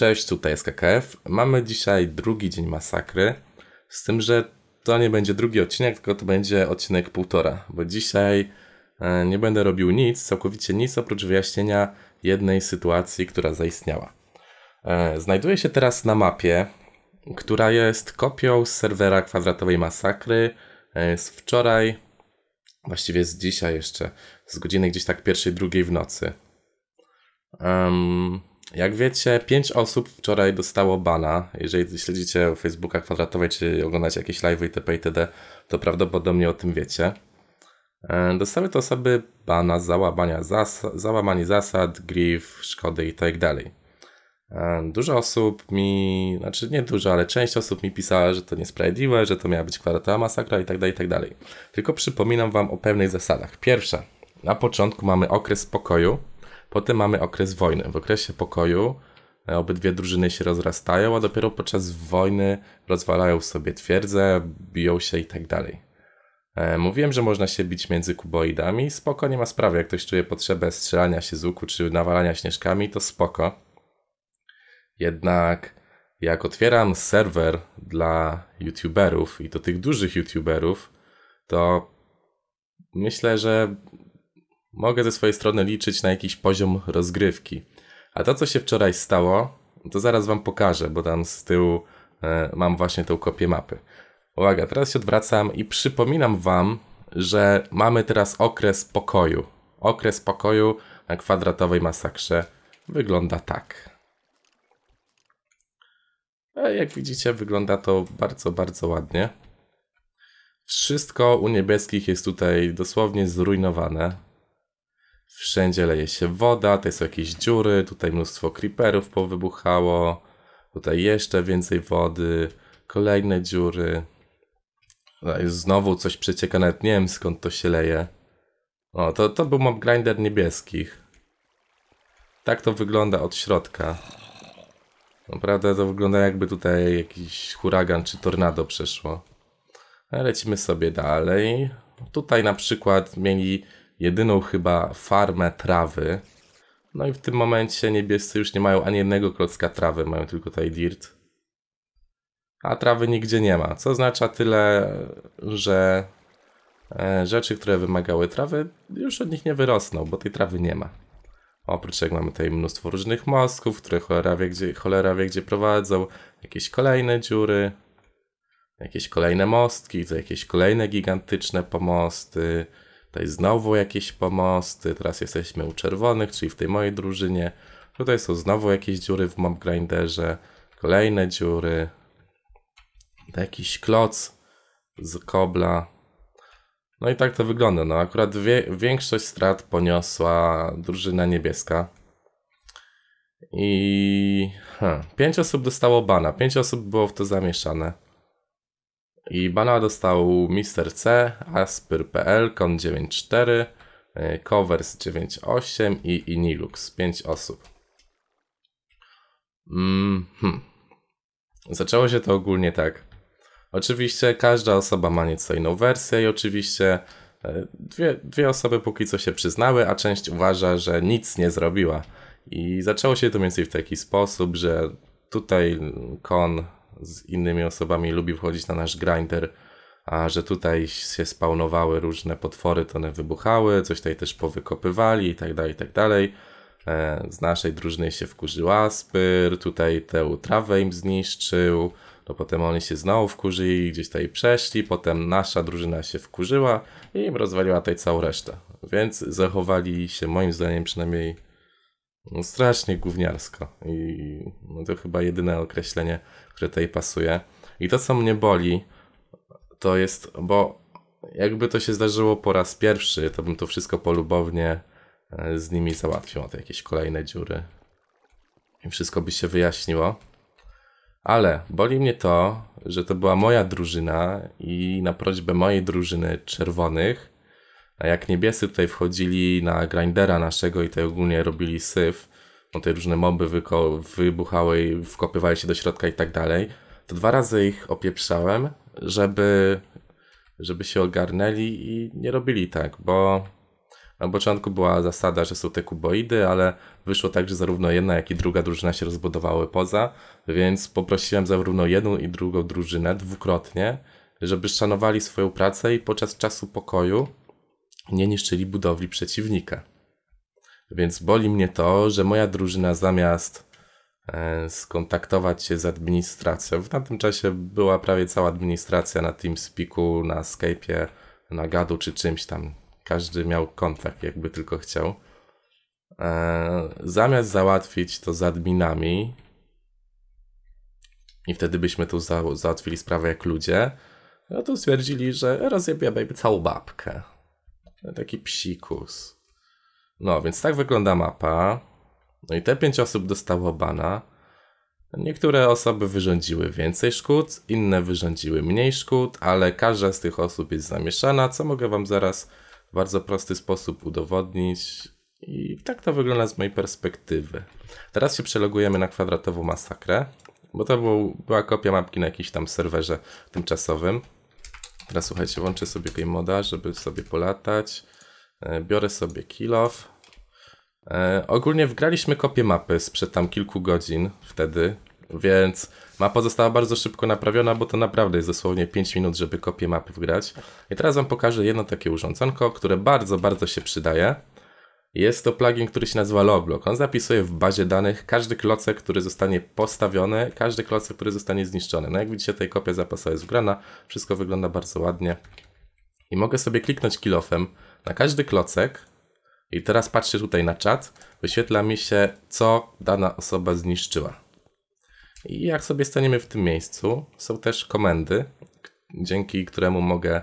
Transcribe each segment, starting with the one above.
Cześć, tutaj jest KKF. Mamy dzisiaj drugi dzień masakry, z tym, że to nie będzie drugi odcinek, tylko to będzie odcinek półtora, bo dzisiaj e, nie będę robił nic, całkowicie nic, oprócz wyjaśnienia jednej sytuacji, która zaistniała. E, Znajduję się teraz na mapie, która jest kopią z serwera kwadratowej masakry e, z wczoraj, właściwie z dzisiaj jeszcze, z godziny gdzieś tak pierwszej, drugiej w nocy. Um, jak wiecie, pięć osób wczoraj dostało bana. Jeżeli śledzicie Facebooka kwadratowej, czy oglądacie jakieś live itp. itd., to prawdopodobnie o tym wiecie. E, dostały to osoby bana za łamania załamanie zasad, grief, szkody itd. Tak e, dużo osób mi, znaczy nie dużo, ale część osób mi pisała, że to niesprawiedliwe, że to miała być kwadratowa masakra itd., tak itd. Tak Tylko przypominam wam o pewnych zasadach. Pierwsza, na początku mamy okres spokoju, Potem mamy okres wojny. W okresie pokoju e, obydwie drużyny się rozrastają, a dopiero podczas wojny rozwalają sobie twierdze, biją się i tak dalej. E, mówiłem, że można się bić między kuboidami. Spoko, nie ma sprawy. Jak ktoś czuje potrzebę strzelania się z łuku czy nawalania śnieżkami, to spoko. Jednak jak otwieram serwer dla youtuberów i to tych dużych youtuberów, to myślę, że mogę ze swojej strony liczyć na jakiś poziom rozgrywki. A to, co się wczoraj stało, to zaraz wam pokażę, bo tam z tyłu e, mam właśnie tą kopię mapy. Uwaga, teraz się odwracam i przypominam wam, że mamy teraz okres pokoju. Okres pokoju na kwadratowej masakrze wygląda tak. Jak widzicie, wygląda to bardzo, bardzo ładnie. Wszystko u niebieskich jest tutaj dosłownie zrujnowane. Wszędzie leje się woda, tutaj są jakieś dziury, tutaj mnóstwo creeperów powybuchało, tutaj jeszcze więcej wody, kolejne dziury. No znowu coś przecieka, nawet nie wiem skąd to się leje. O, to, to był mob grinder niebieskich. Tak to wygląda od środka. Naprawdę to wygląda jakby tutaj jakiś huragan czy tornado przeszło. Lecimy sobie dalej. Tutaj na przykład mieli jedyną chyba farmę trawy. No i w tym momencie niebiescy już nie mają ani jednego klocka trawy, mają tylko tutaj dirt. A trawy nigdzie nie ma, co oznacza tyle, że e, rzeczy, które wymagały trawy, już od nich nie wyrosną, bo tej trawy nie ma. Oprócz jak mamy tutaj mnóstwo różnych mostków, które cholera wie gdzie, cholera wie, gdzie prowadzą, jakieś kolejne dziury, jakieś kolejne mostki, to jakieś kolejne gigantyczne pomosty, Tutaj znowu jakieś pomosty, teraz jesteśmy u czerwonych, czyli w tej mojej drużynie. Tutaj są znowu jakieś dziury w mob grinderze, kolejne dziury. Jakiś kloc z kobla. No i tak to wygląda. No akurat wie, większość strat poniosła drużyna niebieska. I hmm, pięć osób dostało bana, pięć osób było w to zamieszane. I bana dostał Mister C, Aspyr.pl, Kon94, Covers98 i Inilux. 5 osób. Mm, hmm. Zaczęło się to ogólnie tak. Oczywiście każda osoba ma nieco inną wersję i oczywiście y, dwie, dwie osoby póki co się przyznały, a część uważa, że nic nie zrobiła. I zaczęło się to mniej więcej w taki sposób, że tutaj kon z innymi osobami lubi wchodzić na nasz grinder, a że tutaj się spawnowały różne potwory, to one wybuchały, coś tutaj też powykopywali i tak dalej, i tak dalej. E, z naszej drużyny się wkurzył Aspyr, tutaj tę trawę im zniszczył, to potem oni się znowu wkurzyli, gdzieś tutaj przeszli, potem nasza drużyna się wkurzyła i im rozwaliła tutaj całą resztę. Więc zachowali się moim zdaniem przynajmniej no, strasznie gówniarsko. I no, to chyba jedyne określenie, które tutaj pasuje. I to, co mnie boli, to jest, bo jakby to się zdarzyło po raz pierwszy, to bym to wszystko polubownie e, z nimi załatwił, te jakieś kolejne dziury. I wszystko by się wyjaśniło. Ale boli mnie to, że to była moja drużyna i na prośbę mojej drużyny czerwonych a jak niebiescy tutaj wchodzili na grindera naszego i tutaj ogólnie robili syf, no te różne moby wyko- wybuchały, wkopywały się do środka i tak dalej, to dwa razy ich opieprzałem, żeby, żeby się ogarnęli i nie robili tak, bo na początku była zasada, że są te kuboidy, ale wyszło tak, że zarówno jedna, jak i druga drużyna się rozbudowały poza, więc poprosiłem zarówno jedną i drugą drużynę dwukrotnie, żeby szanowali swoją pracę i podczas czasu pokoju nie niszczyli budowli przeciwnika. Więc boli mnie to, że moja drużyna zamiast e, skontaktować się z administracją, w tamtym czasie była prawie cała administracja na TeamSpeaku, na Skype'ie, na Gadu czy czymś tam. Każdy miał kontakt, jakby tylko chciał. E, zamiast załatwić to z adminami, i wtedy byśmy tu za załatwili sprawę jak ludzie, no to stwierdzili, że rozjebiemy całą babkę. Taki psikus. No, więc tak wygląda mapa. No i te pięć osób dostało bana. Niektóre osoby wyrządziły więcej szkód, inne wyrządziły mniej szkód, ale każda z tych osób jest zamieszana, co mogę wam zaraz w bardzo prosty sposób udowodnić. I tak to wygląda z mojej perspektywy. Teraz się przelogujemy na kwadratową masakrę, bo to był, była kopia mapki na jakimś tam serwerze tymczasowym. Teraz słuchajcie, włączę sobie game moda, żeby sobie polatać. E, biorę sobie kill off. E, ogólnie wgraliśmy kopię mapy sprzed tam kilku godzin wtedy, więc mapa została bardzo szybko naprawiona, bo to naprawdę jest dosłownie 5 minut, żeby kopię mapy wgrać. I teraz Wam pokażę jedno takie urządzonko, które bardzo, bardzo się przydaje. Jest to plugin, który się nazywa Loglock. On zapisuje w bazie danych każdy klocek, który zostanie postawiony, każdy klocek, który zostanie zniszczony. No jak widzicie, tutaj kopia zapasowa jest wgrana, wszystko wygląda bardzo ładnie. I mogę sobie kliknąć kilofem na każdy klocek i teraz patrzcie tutaj na czat, wyświetla mi się, co dana osoba zniszczyła. I jak sobie staniemy w tym miejscu, są też komendy, dzięki któremu mogę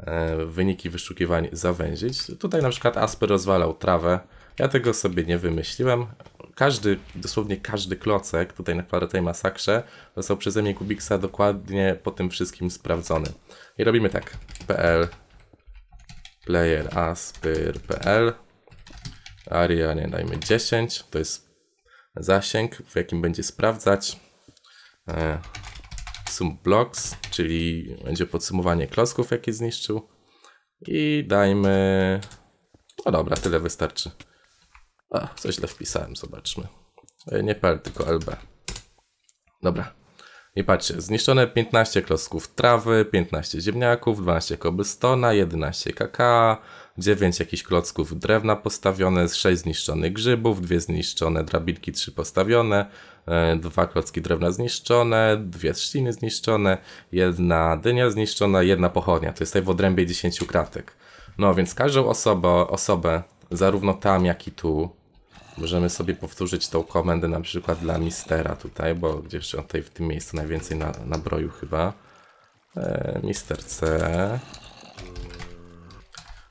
E, wyniki wyszukiwań zawęzić. Tutaj na przykład Asper rozwalał trawę. Ja tego sobie nie wymyśliłem. Każdy, dosłownie każdy klocek tutaj na kwadratowej masakrze został przeze mnie Kubiksa dokładnie po tym wszystkim sprawdzony. I robimy tak. pl player aspir.pl aria, nie dajmy 10, to jest zasięg, w jakim będzie sprawdzać. E, sum blocks, czyli będzie podsumowanie klocków, jakie zniszczył. I dajmy... No dobra, tyle wystarczy. A, coś źle wpisałem, zobaczmy. E, nie PL, tylko LB. Dobra. I patrzcie, zniszczone 15 klocków trawy, 15 ziemniaków, 12 cobblestona, 11 kaka, 9 jakichś klocków drewna postawione, 6 zniszczonych grzybów, 2 zniszczone drabinki, 3 postawione, e, dwa klocki drewna zniszczone, dwie trzciny zniszczone, jedna dynia zniszczona, jedna pochodnia. To jest tutaj w odrębie 10 kratek. No więc każdą osobę, osobę zarówno tam jak i tu możemy sobie powtórzyć tą komendę na przykład dla mistera tutaj, bo gdzieś tutaj w tym miejscu najwięcej na, broju chyba. E, mister C.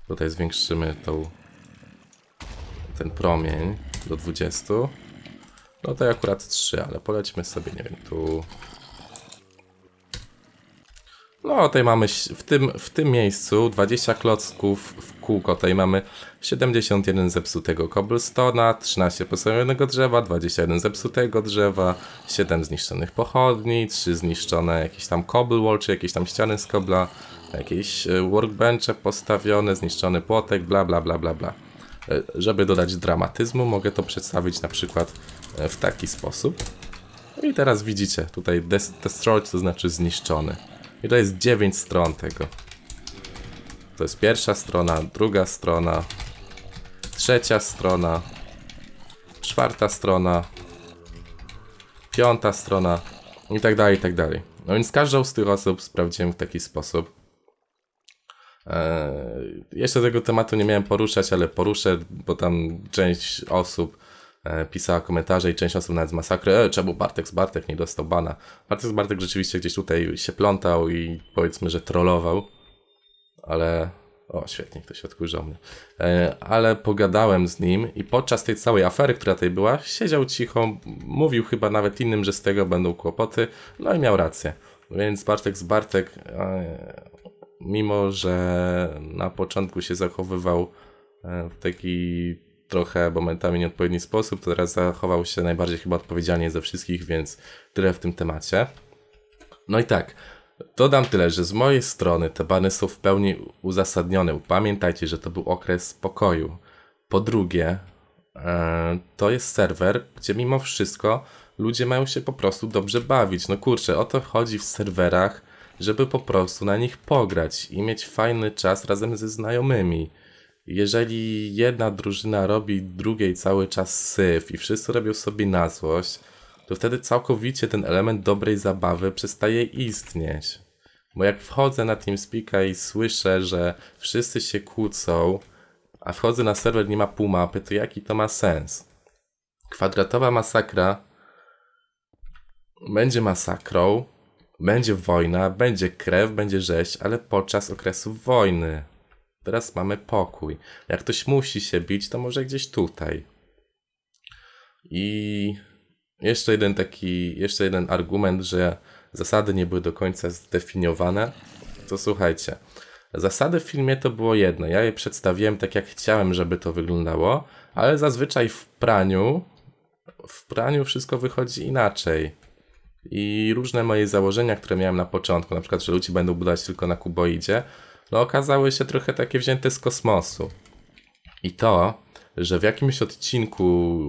Tutaj zwiększymy tą, ten promień do 20. No to akurat 3, ale polećmy sobie, nie wiem, tu... No, tutaj mamy w tym, w tym miejscu 20 klocków w kółko. Tutaj mamy 71 zepsutego cobblestona, 13 posłowionego drzewa, 21 zepsutego drzewa, 7 zniszczonych pochodni, 3 zniszczone jakieś tam cobblewall, czy jakieś tam ściany z kobla, Jakieś e, workbenche postawione, zniszczony płotek, bla bla bla bla bla. E, żeby dodać dramatyzmu, mogę to przedstawić na przykład e, w taki sposób. I teraz widzicie, tutaj destroyed to znaczy zniszczony. I to jest 9 stron tego. To jest pierwsza strona, druga strona, trzecia strona, czwarta strona, piąta strona i tak dalej, i tak dalej. No więc każdą z tych osób sprawdziłem w taki sposób. E, jeszcze tego tematu nie miałem poruszać, ale poruszę, bo tam część osób e, pisała komentarze i część osób nawet z masakry, e, czemu Bartek z Bartek nie dostał bana. Bartek z Bartek rzeczywiście gdzieś tutaj się plątał i powiedzmy, że trollował, ale... O, świetnie, ktoś odkurzał mnie. E, ale pogadałem z nim i podczas tej całej afery, która tutaj była, siedział cicho, mówił chyba nawet innym, że z tego będą kłopoty, no i miał rację. Więc Bartek z Bartek mimo że na początku się zachowywał e, w taki trochę momentami nieodpowiedni sposób, to teraz zachował się najbardziej chyba odpowiedzialnie ze wszystkich, więc tyle w tym temacie. No i tak, dodam tyle, że z mojej strony te bany są w pełni uzasadnione. Pamiętajcie, że to był okres spokoju. Po drugie, e, to jest serwer, gdzie mimo wszystko ludzie mają się po prostu dobrze bawić. No kurczę, o to chodzi w serwerach żeby po prostu na nich pograć i mieć fajny czas razem ze znajomymi. Jeżeli jedna drużyna robi drugiej cały czas syf i wszyscy robią sobie na złość, to wtedy całkowicie ten element dobrej zabawy przestaje istnieć. Bo jak wchodzę na TeamSpeaka i słyszę, że wszyscy się kłócą, a wchodzę na serwer, nie ma pół mapy, to jaki to ma sens? Kwadratowa masakra będzie masakrą, będzie wojna, będzie krew, będzie rzeź, ale podczas okresu wojny. Teraz mamy pokój. Jak ktoś musi się bić, to może gdzieś tutaj. I jeszcze jeden taki, jeszcze jeden argument, że zasady nie były do końca zdefiniowane. To słuchajcie, zasady w filmie to było jedno. Ja je przedstawiłem tak, jak chciałem, żeby to wyglądało, ale zazwyczaj w praniu, w praniu wszystko wychodzi inaczej i różne moje założenia, które miałem na początku, na przykład, że ludzie będą budować tylko na kuboidzie, no okazały się trochę takie wzięte z kosmosu. I to, że w jakimś odcinku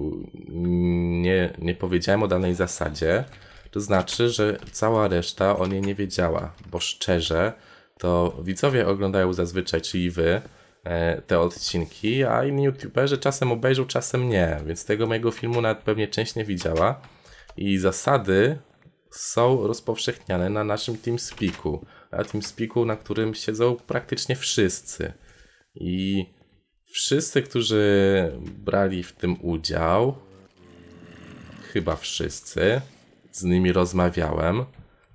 nie, nie powiedziałem o danej zasadzie, to znaczy, że cała reszta o niej nie wiedziała, bo szczerze to widzowie oglądają zazwyczaj, czyli wy, e, te odcinki, a inni youtuberzy czasem obejrzą, czasem nie, więc tego mojego filmu nawet pewnie część nie widziała. I zasady są rozpowszechniane na naszym TeamSpeaku, na TeamSpeaku, na którym siedzą praktycznie wszyscy. I wszyscy, którzy brali w tym udział, chyba wszyscy, z nimi rozmawiałem,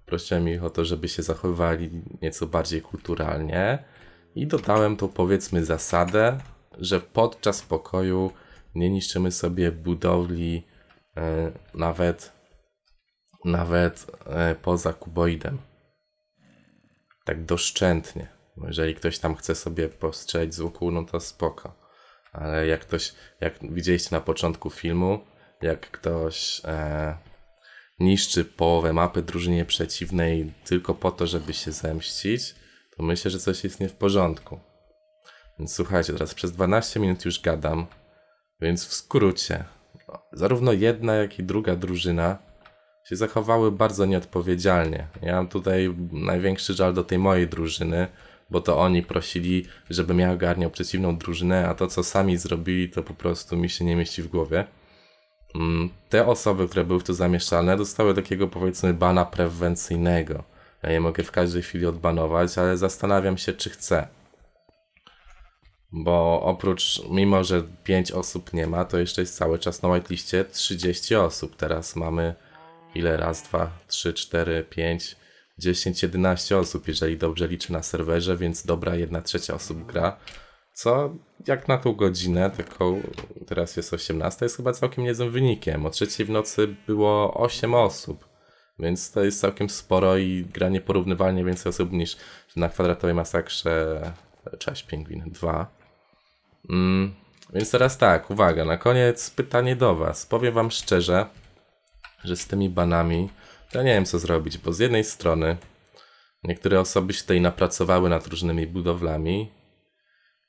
prosiłem ich o to, żeby się zachowywali nieco bardziej kulturalnie i dodałem tą powiedzmy zasadę, że podczas pokoju nie niszczymy sobie budowli, e, nawet nawet e, poza kuboidem. Tak doszczętnie. Jeżeli ktoś tam chce sobie postrzelić z łuku, no to spoko. Ale jak ktoś, jak widzieliście na początku filmu, jak ktoś e, niszczy połowę mapy drużynie przeciwnej tylko po to, żeby się zemścić, to myślę, że coś jest nie w porządku. Więc słuchajcie, teraz przez 12 minut już gadam, więc w skrócie, zarówno jedna, jak i druga drużyna się zachowały bardzo nieodpowiedzialnie. Ja mam tutaj największy żal do tej mojej drużyny, bo to oni prosili, żebym ja ogarniał przeciwną drużynę, a to co sami zrobili, to po prostu mi się nie mieści w głowie. Mm, te osoby, które były w to zamieszczalne, dostały takiego powiedzmy bana prewencyjnego. Ja je mogę w każdej chwili odbanować, ale zastanawiam się, czy chcę. Bo oprócz, mimo że 5 osób nie ma, to jeszcze jest cały czas na liście 30 osób. Teraz mamy ile raz, dwa, trzy, cztery, pięć, dziesięć, 11 osób, jeżeli dobrze liczę na serwerze, więc dobra jedna trzecia osób gra. Co jak na tą godzinę, tylko teraz jest 18, jest chyba całkiem niezłym wynikiem. O trzeciej w nocy było 8 osób. Więc to jest całkiem sporo i gra nieporównywalnie więcej osób niż na kwadratowej masakrze Cześć Pingwin 2. Mm, więc teraz tak, uwaga, na koniec pytanie do Was. Powiem Wam szczerze, że z tymi banami to ja nie wiem co zrobić, bo z jednej strony niektóre osoby się tutaj napracowały nad różnymi budowlami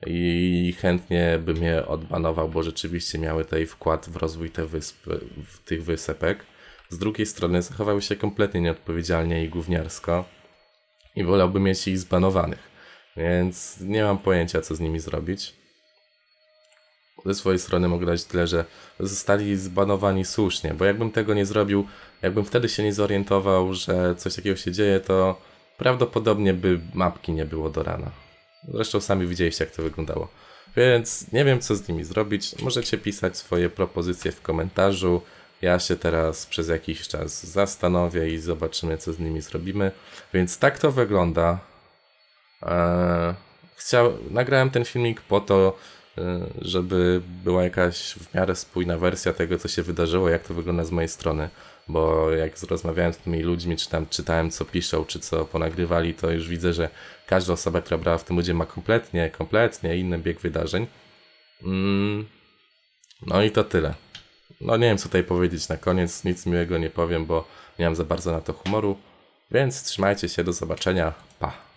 i chętnie bym je odbanował, bo rzeczywiście miały tutaj wkład w rozwój te wyspy, tych wysepek. Z drugiej strony zachowały się kompletnie nieodpowiedzialnie i gówniarsko i wolałbym mieć ich zbanowanych, więc nie mam pojęcia co z nimi zrobić ze swojej strony mogę dać tyle, że zostali zbanowani słusznie, bo jakbym tego nie zrobił, jakbym wtedy się nie zorientował, że coś takiego się dzieje, to prawdopodobnie by mapki nie było do rana. Zresztą sami widzieliście, jak to wyglądało. Więc nie wiem, co z nimi zrobić. Możecie pisać swoje propozycje w komentarzu. Ja się teraz przez jakiś czas zastanowię i zobaczymy, co z nimi zrobimy. Więc tak to wygląda. Eee, chciał, nagrałem ten filmik po to, E, żeby była jakaś w miarę spójna wersja tego, co się wydarzyło, jak to wygląda z mojej strony. Bo jak rozmawiałem z tymi ludźmi, czy tam czytałem, co piszą, czy co ponagrywali, to już widzę, że każda osoba, która brała w tym udział, ma kompletnie, kompletnie inny bieg wydarzeń. Mm, no i to tyle. No nie wiem, co tutaj powiedzieć na koniec. Nic miłego nie powiem, bo nie mam za bardzo na to humoru. Więc trzymajcie się, do zobaczenia. Pa!